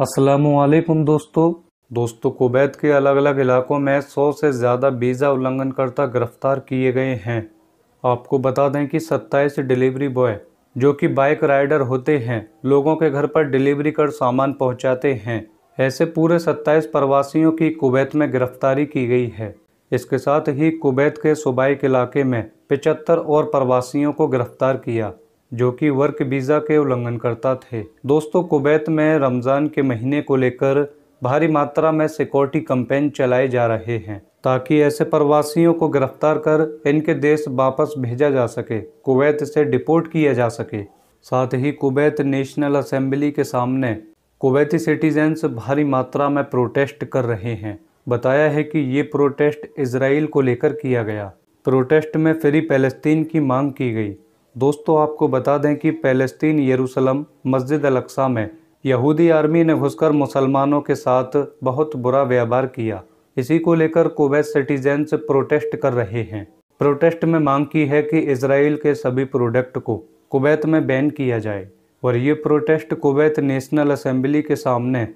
असलकुम दोस्तों दोस्तों कुवैत के अलग अलग इलाकों में सौ से ज़्यादा वीज़ा उल्लंघनकर्ता गिरफ्तार किए गए हैं आपको बता दें कि सत्ताईस डिलीवरी बॉय जो कि बाइक राइडर होते हैं लोगों के घर पर डिलीवरी कर सामान पहुंचाते हैं ऐसे पूरे सत्ताईस प्रवासियों की कुवैत में गिरफ्तारी की गई है इसके साथ ही कुवैत के सूबाई इलाके में पिचहत्तर और प्रवासियों को गिरफ्तार किया जो कि वर्क वीज़ा के उल्लंघन करता थे दोस्तों कुवैत में रमज़ान के महीने को लेकर भारी मात्रा में सिक्योरिटी कंपेन चलाए जा रहे हैं ताकि ऐसे प्रवासियों को गिरफ्तार कर इनके देश वापस भेजा जा सके कुवैत से डिपोर्ट किया जा सके साथ ही कुवैत नेशनल असेंबली के सामने कुवैती सिटीजन्स भारी मात्रा में प्रोटेस्ट कर रहे हैं बताया है कि ये प्रोटेस्ट इसराइल को लेकर किया गया प्रोटेस्ट में फ्री पैलेस्तीन की मांग की गई दोस्तों आपको बता दें कि पैलेस्तीन यरूशलम मस्जिद अलक्सा में यहूदी आर्मी ने घुसकर मुसलमानों के साथ बहुत बुरा व्यवहार किया इसी को लेकर कोवैत सिटीजेंस प्रोटेस्ट कर रहे हैं प्रोटेस्ट में मांग की है कि इसराइल के सभी प्रोडक्ट को कुवैत में बैन किया जाए और ये प्रोटेस्ट कुवैत नेशनल असम्बली के सामने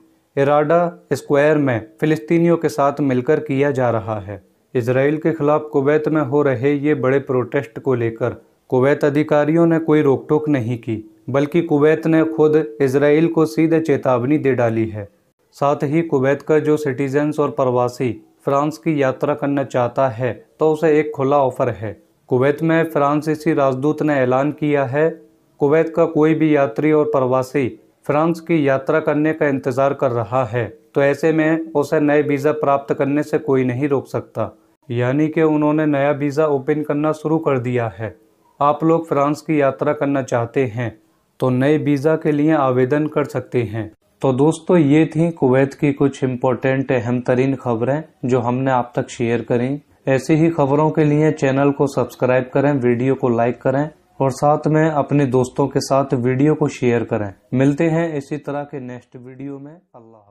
इराडा स्क्वायर में फ़िलिस्तीनियों के साथ मिलकर किया जा रहा है इसराइल के खिलाफ कुवैत में हो रहे ये बड़े प्रोटेस्ट को लेकर कुवैत अधिकारियों ने कोई रोक टोक नहीं की बल्कि कुवैत ने खुद इसराइल को सीधे चेतावनी दे डाली है साथ ही कुवैत का जो सिटीजन्स और प्रवासी फ्रांस की यात्रा करना चाहता है तो उसे एक खुला ऑफर है कुवैत में फ्रांसीसी राजदूत ने ऐलान किया है कुवैत का कोई भी यात्री और प्रवासी फ्रांस की यात्रा करने का इंतज़ार कर रहा है तो ऐसे में उसे नए वीज़ा प्राप्त करने से कोई नहीं रोक सकता यानी कि उन्होंने नया वीज़ा ओपन करना शुरू कर दिया है आप लोग फ्रांस की यात्रा करना चाहते हैं तो नए वीज़ा के लिए आवेदन कर सकते हैं तो दोस्तों ये थी कुवैत की कुछ इम्पोर्टेंट अहम तरीन खबरें जो हमने आप तक शेयर करी ऐसी ही खबरों के लिए चैनल को सब्सक्राइब करें वीडियो को लाइक करें और साथ में अपने दोस्तों के साथ वीडियो को शेयर करें मिलते हैं इसी तरह के नेक्स्ट वीडियो में अल्लाह